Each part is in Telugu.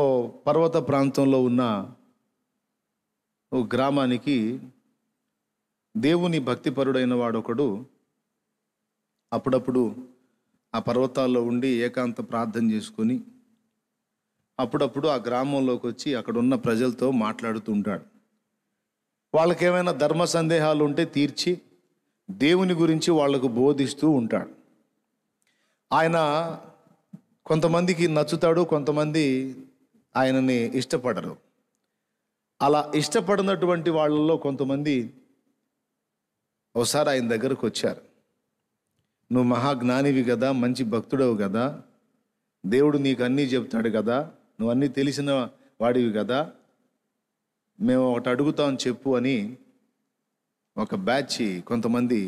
ఓ పర్వత ప్రాంతంలో ఉన్న ఓ గ్రామానికి దేవుని భక్తిపరుడైన వాడొకడు అప్పుడప్పుడు ఆ పర్వతాల్లో ఉండి ఏకాంత ప్రార్థన చేసుకొని అప్పుడప్పుడు ఆ గ్రామంలోకి వచ్చి అక్కడున్న ప్రజలతో మాట్లాడుతూ ఉంటాడు వాళ్ళకేమైనా ధర్మ సందేహాలు ఉంటే తీర్చి దేవుని గురించి వాళ్లకు బోధిస్తూ ఉంటాడు ఆయన కొంతమందికి నచ్చుతాడు కొంతమంది ఆయనని ఇష్టపడరు అలా ఇష్టపడినటువంటి వాళ్ళలో కొంతమంది ఒకసారి ఆయన దగ్గరకు వచ్చారు నువ్వు మహాజ్ఞానివి కదా మంచి భక్తుడవు కదా దేవుడు నీకు అన్నీ చెప్తాడు కదా నువ్వు అన్నీ తెలిసిన వాడివి కదా మేము ఒకటి అడుగుతాం చెప్పు అని ఒక బ్యాచ్ కొంతమంది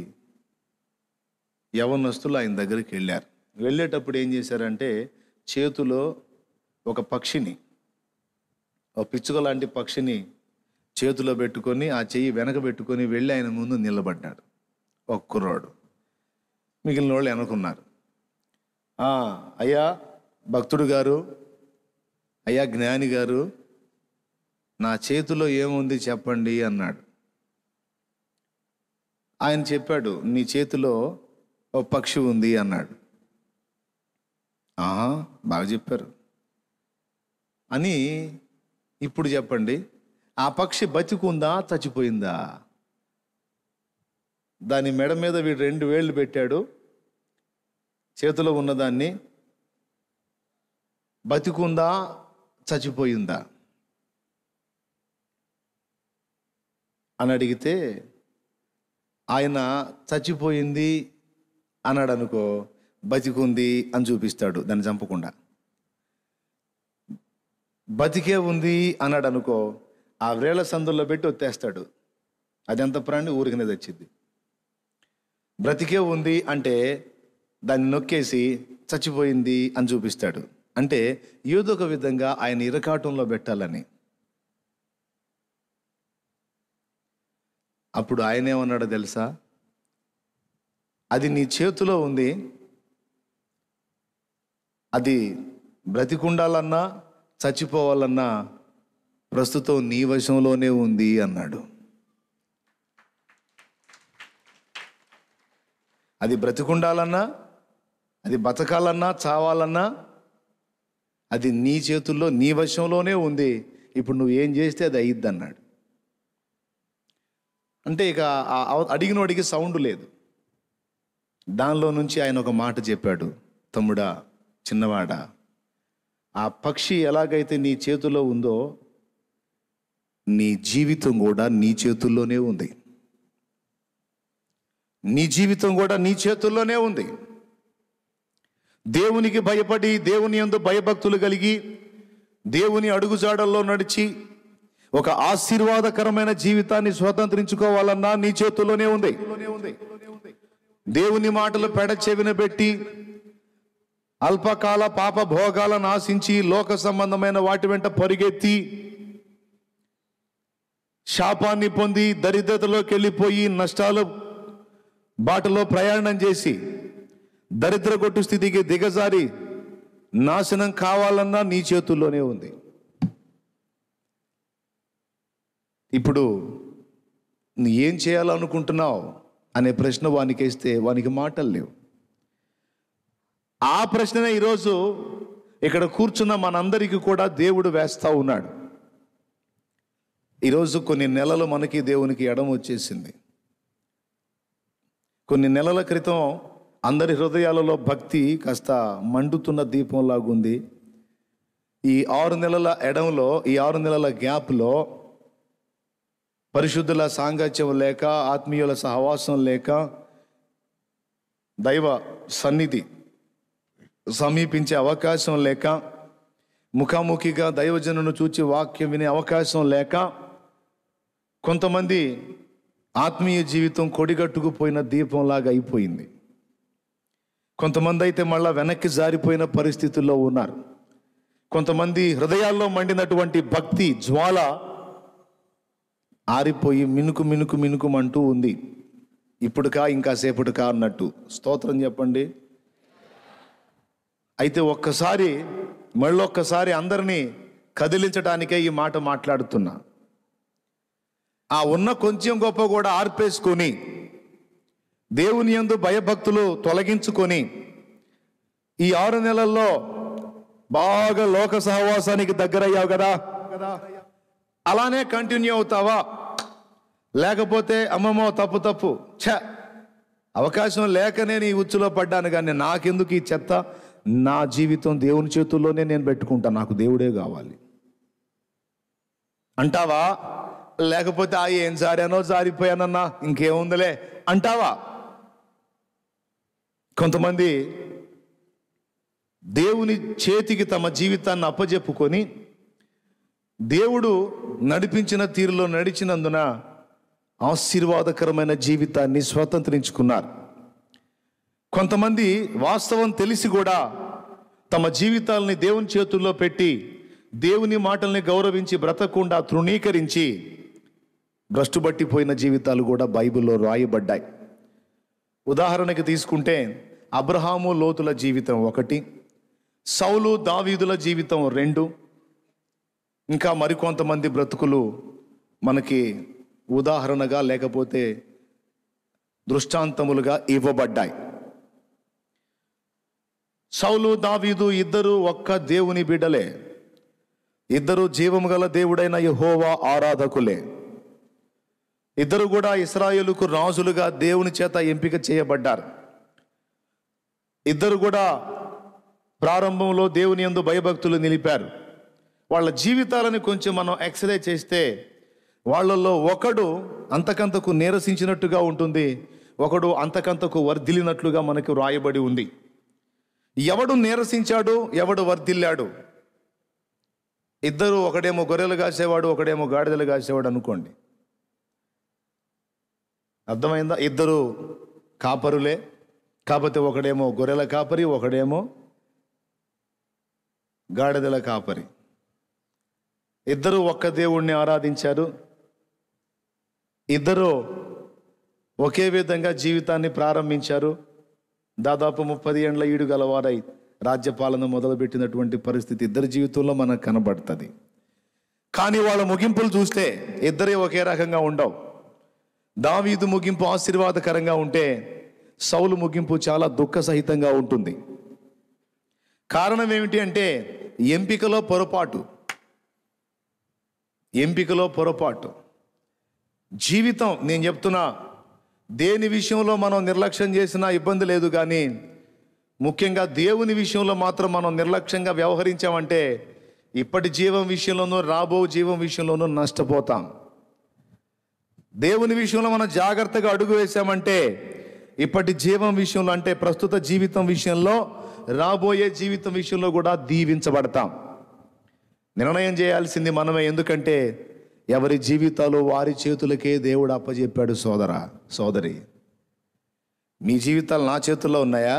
యవనస్తులు ఆయన దగ్గరికి వెళ్ళారు వెళ్ళేటప్పుడు ఏం చేశారంటే చేతిలో ఒక పక్షిని పిచ్చుక లాంటి పక్షిని చేతిలో పెట్టుకొని ఆ చెయ్యి వెనక పెట్టుకొని వెళ్ళి ఆయన ముందు నిలబడ్డాడు ఒక కుర్రాడు మిగిలిన వాళ్ళు వెనకున్నారు అయ్యా భక్తుడు గారు అయ్యా జ్ఞాని గారు నా చేతిలో ఏముంది చెప్పండి అన్నాడు ఆయన చెప్పాడు నీ చేతిలో ఓ పక్షి ఉంది అన్నాడు ఆహా బాగా చెప్పారు అని ఇప్పుడు చెప్పండి ఆ పక్షి బతికుందా చచ్చిపోయిందా దాని మెడ మీద వీడు రెండు వేళ్ళు పెట్టాడు చేతిలో ఉన్నదాన్ని బతికుందా చచ్చిపోయిందా అని అడిగితే ఆయన చచ్చిపోయింది అన్నాడు అనుకో బతికుంది అని చూపిస్తాడు దాన్ని చంపకుండా బతికే ఉంది అన్నాడు అనుకో ఆ వేళ సందుల్లో పెట్టి వచ్చేస్తాడు అదంత ప్రాణి ఊరికినే తెచ్చింది బ్రతికే ఉంది అంటే దాన్ని నొక్కేసి చచ్చిపోయింది అని చూపిస్తాడు అంటే ఏదో ఒక విధంగా ఆయన ఇరకాటంలో పెట్టాలని అప్పుడు ఆయన ఏమన్నాడో తెలుసా అది నీ చేతిలో ఉంది అది బ్రతికుండాలన్నా చచ్చిపోవాలన్నా ప్రస్తుతం నీ వశంలోనే ఉంది అన్నాడు అది బ్రతికుండాలన్నా అది బతకాలన్నా చావాలన్నా అది నీ చేతుల్లో నీ వశంలోనే ఉంది ఇప్పుడు నువ్వు ఏం చేస్తే అది అయ్యిద్ది అన్నాడు అంటే ఇక అడిగినోడికి సౌండ్ లేదు దానిలో నుంచి ఆయన ఒక మాట చెప్పాడు తమ్ముడా చిన్నవాడా ఆ పక్షి ఎలాగైతే నీ చేతిలో ఉందో నీ జీవితం కూడా నీ చేతుల్లోనే ఉంది నీ జీవితం కూడా నీ చేతుల్లోనే ఉంది దేవునికి భయపడి దేవుని ఎందు భయభక్తులు కలిగి దేవుని అడుగుజాడల్లో నడిచి ఒక ఆశీర్వాదకరమైన జీవితాన్ని స్వతంత్రించుకోవాలన్నా నీ చేతుల్లోనే ఉంది దేవుని మాటలు పెడచెవిన పెట్టి అల్పకాల పాప భోగాలను ఆశించి లోక సంబంధమైన వాటి వెంట పరిగెత్తి శాపాన్ని పొంది దరిద్రతలోకి వెళ్ళిపోయి నష్టాలు బాటలో ప్రయాణం చేసి దరిద్ర కొట్టు స్థితికి దిగజారి నాశనం కావాలన్నా నీ చేతుల్లోనే ఉంది ఇప్పుడు నువ్వు ఏం చేయాలనుకుంటున్నావు అనే ప్రశ్న వానికి వేస్తే వానికి మాటలు లేవు ఆ ప్రశ్ననే ఈరోజు ఇక్కడ కూర్చున్న మనందరికీ కూడా దేవుడు వేస్తూ ఉన్నాడు ఈరోజు కొన్ని నెలలు మనకి దేవునికి ఎడం వచ్చేసింది కొన్ని నెలల క్రితం అందరి హృదయాలలో భక్తి కాస్త మండుతున్న దీపంలాగుంది ఈ ఆరు నెలల ఎడంలో ఈ ఆరు నెలల గ్యాప్లో పరిశుద్ధుల సాంగత్యం లేక ఆత్మీయుల సహవాసం లేక దైవ సన్నిధి సమీపించే అవకాశం లేక ముఖాముఖిగా దైవజనును చూచి వాక్యం వినే అవకాశం లేక కొంతమంది ఆత్మీయ జీవితం కొడిగట్టుకుపోయిన దీపంలాగా అయిపోయింది కొంతమంది అయితే మళ్ళీ వెనక్కి జారిపోయిన పరిస్థితుల్లో ఉన్నారు కొంతమంది హృదయాల్లో మండినటువంటి భక్తి జ్వాల ఆరిపోయి మినుకు మినుకు మినుకుమంటూ ఉంది ఇప్పుడుకా ఇంకాసేపుటికా అన్నట్టు స్తోత్రం చెప్పండి అయితే ఒక్కసారి మళ్ళొక్కసారి అందరినీ కదిలించడానికే ఈ మాట మాట్లాడుతున్నా ఆ ఉన్న కొంచెం గొప్ప కూడా ఆర్పేసుకొని దేవుని ఎందు భయభక్తులు తొలగించుకొని ఈ ఆరు నెలల్లో బాగా లోక సహవాసానికి దగ్గరయ్యావు కదా అలానే కంటిన్యూ అవుతావా లేకపోతే అమ్మమ్మో తప్పు తప్పు ఛ అవకాశం లేకనే నీ ఉచ్చులో పడ్డాను కానీ నాకెందుకు ఈ చెత్త నా జీవితం దేవుని చేతుల్లోనే నేను పెట్టుకుంటాను నాకు దేవుడే కావాలి అంటావా లేకపోతే ఆ ఏం జారానో జారిపోయానన్నా ఇంకేముందిలే అంటావా కొంతమంది దేవుని చేతికి తమ జీవితాన్ని అప్పజెప్పుకొని దేవుడు నడిపించిన తీరులో నడిచినందున ఆశీర్వాదకరమైన జీవితాన్ని స్వతంత్రించుకున్నారు కొంతమంది వాస్తవం తెలిసి కూడా తమ జీవితాలని దేవుని చేతుల్లో పెట్టి దేవుని మాటల్ని గౌరవించి బ్రతకుండా తృణీకరించి భ్రష్టుబట్టిపోయిన జీవితాలు కూడా బైబిల్లో రాయబడ్డాయి ఉదాహరణకి తీసుకుంటే అబ్రహాము లోతుల జీవితం ఒకటి సౌలు దావీదుల జీవితం రెండు ఇంకా మరికొంతమంది బ్రతుకులు మనకి ఉదాహరణగా లేకపోతే దృష్టాంతములుగా ఇవ్వబడ్డాయి సౌలు దావీదు ఇద్దరు ఒక్క దేవుని బిడ్డలే ఇద్దరు జీవము గల దేవుడైన యహోవా ఆరాధకులే ఇద్దరు కూడా ఇస్రాయేలుకు రాజులుగా దేవుని చేత ఎంపిక చేయబడ్డారు ఇద్దరు కూడా ప్రారంభంలో దేవుని ఎందు భయభక్తులు నిలిపారు వాళ్ళ జీవితాలను కొంచెం మనం ఎక్స్రే చేస్తే వాళ్ళల్లో ఒకడు అంతకంతకు నీరసించినట్టుగా ఉంటుంది ఒకడు అంతకంతకు వర్ధిలినట్లుగా మనకు రాయబడి ఉంది ఎవడు నీరసించాడు ఎవడు వర్ధిల్లాడు ఇద్దరు ఒకడేమో గొర్రెలు కాసేవాడు ఒకడేమో గాడిదలు కాసేవాడు అనుకోండి అర్థమైందా ఇద్దరు కాపరులే కాకపోతే ఒకడేమో గొర్రెల కాపరి ఒకడేమో గాడిదల కాపరి ఇద్దరు ఒక్క దేవుణ్ణి ఆరాధించారు ఇద్దరు ఒకే విధంగా జీవితాన్ని ప్రారంభించారు దాదాపు ముప్పది ఏండ్ల ఈడు గలవారై రాజ్యపాలన మొదలుపెట్టినటువంటి పరిస్థితి ఇద్దరి జీవితంలో మనకు కనబడుతుంది కానీ వాళ్ళ ముగింపులు చూస్తే ఇద్దరే ఒకే రకంగా ఉండవు దావీదు ముగింపు ఆశీర్వాదకరంగా ఉంటే సౌలు ముగింపు చాలా దుఃఖ సహితంగా ఉంటుంది కారణం ఏమిటి అంటే ఎంపికలో పొరపాటు ఎంపికలో పొరపాటు జీవితం నేను చెప్తున్నా దేని విషయంలో మనం నిర్లక్ష్యం చేసినా ఇబ్బంది లేదు కానీ ముఖ్యంగా దేవుని విషయంలో మాత్రం మనం నిర్లక్ష్యంగా వ్యవహరించామంటే ఇప్పటి జీవం విషయంలోనూ రాబో జీవం విషయంలోనూ నష్టపోతాం దేవుని విషయంలో మనం జాగ్రత్తగా అడుగు వేసామంటే ఇప్పటి జీవం విషయంలో అంటే ప్రస్తుత జీవితం విషయంలో రాబోయే జీవితం విషయంలో కూడా దీవించబడతాం నిర్ణయం చేయాల్సింది మనమే ఎందుకంటే ఎవరి జీవితాలు వారి చేతులకే దేవుడు అప్పజెప్పాడు సోదర సోదరి మీ జీవితాలు నా చేతుల్లో ఉన్నాయా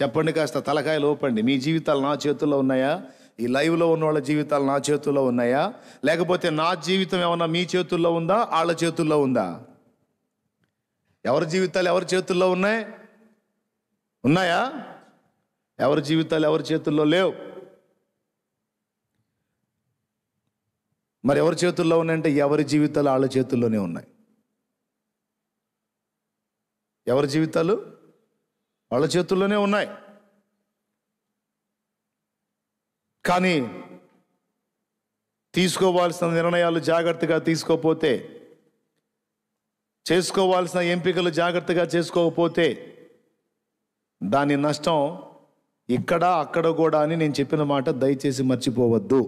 చెప్పండి కాస్త తలకాయలు ఓపండి మీ జీవితాలు నా చేతుల్లో ఉన్నాయా ఈ లైవ్లో ఉన్న వాళ్ళ జీవితాలు నా చేతుల్లో ఉన్నాయా లేకపోతే నా జీవితం ఏమన్నా మీ చేతుల్లో ఉందా వాళ్ళ చేతుల్లో ఉందా ఎవరి జీవితాలు ఎవరి చేతుల్లో ఉన్నాయి ఉన్నాయా ఎవరి జీవితాలు ఎవరి చేతుల్లో లేవు మరి ఎవరి చేతుల్లో ఉన్నాయంటే ఎవరి జీవితాలు వాళ్ళ చేతుల్లోనే ఉన్నాయి ఎవరి జీవితాలు వాళ్ళ చేతుల్లోనే ఉన్నాయి కానీ తీసుకోవాల్సిన నిర్ణయాలు జాగ్రత్తగా తీసుకోకపోతే చేసుకోవాల్సిన ఎంపికలు జాగ్రత్తగా చేసుకోకపోతే దాని నష్టం ఇక్కడ అక్కడ కూడా అని నేను చెప్పిన మాట దయచేసి మర్చిపోవద్దు